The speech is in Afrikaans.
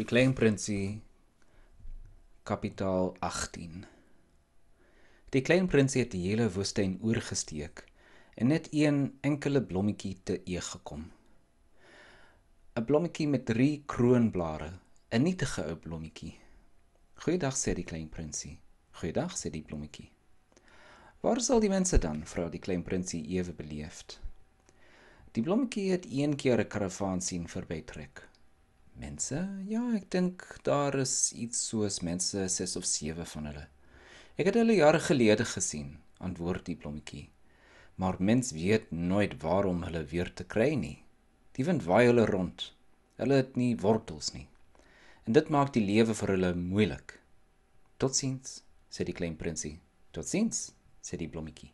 Die Klein Prinsie Kapitaal 18 Die Klein Prinsie het die hele woestyn oorgesteek en net een enkele blommetjie te eeg gekom. 'n Blommetjie met drie kroonblare, 'n nietige ou blommetjie. "Goeiedag," sê die Klein Prinsie. "Goeiedag," sê die blommetjie. "Waar sal die mense dan?" vra die Klein Prinsie ewe beleefd. Die blommetjie het een keer 'n karavaan sien verbytrek. Mense? Ja, ek dink daar is iets soos mense 6 of 7 van hulle. Ek het hulle jare gelede gesien, antwoord die blommetjie. Maar mens weet nooit waarom hulle weer te kry nie. Die wind waai hulle rond. Hulle het nie wortels nie. En dit maak die lewe vir hulle moeilik. Totsiens, sê die klein prinsie. Totsiens, sê die blommetjie.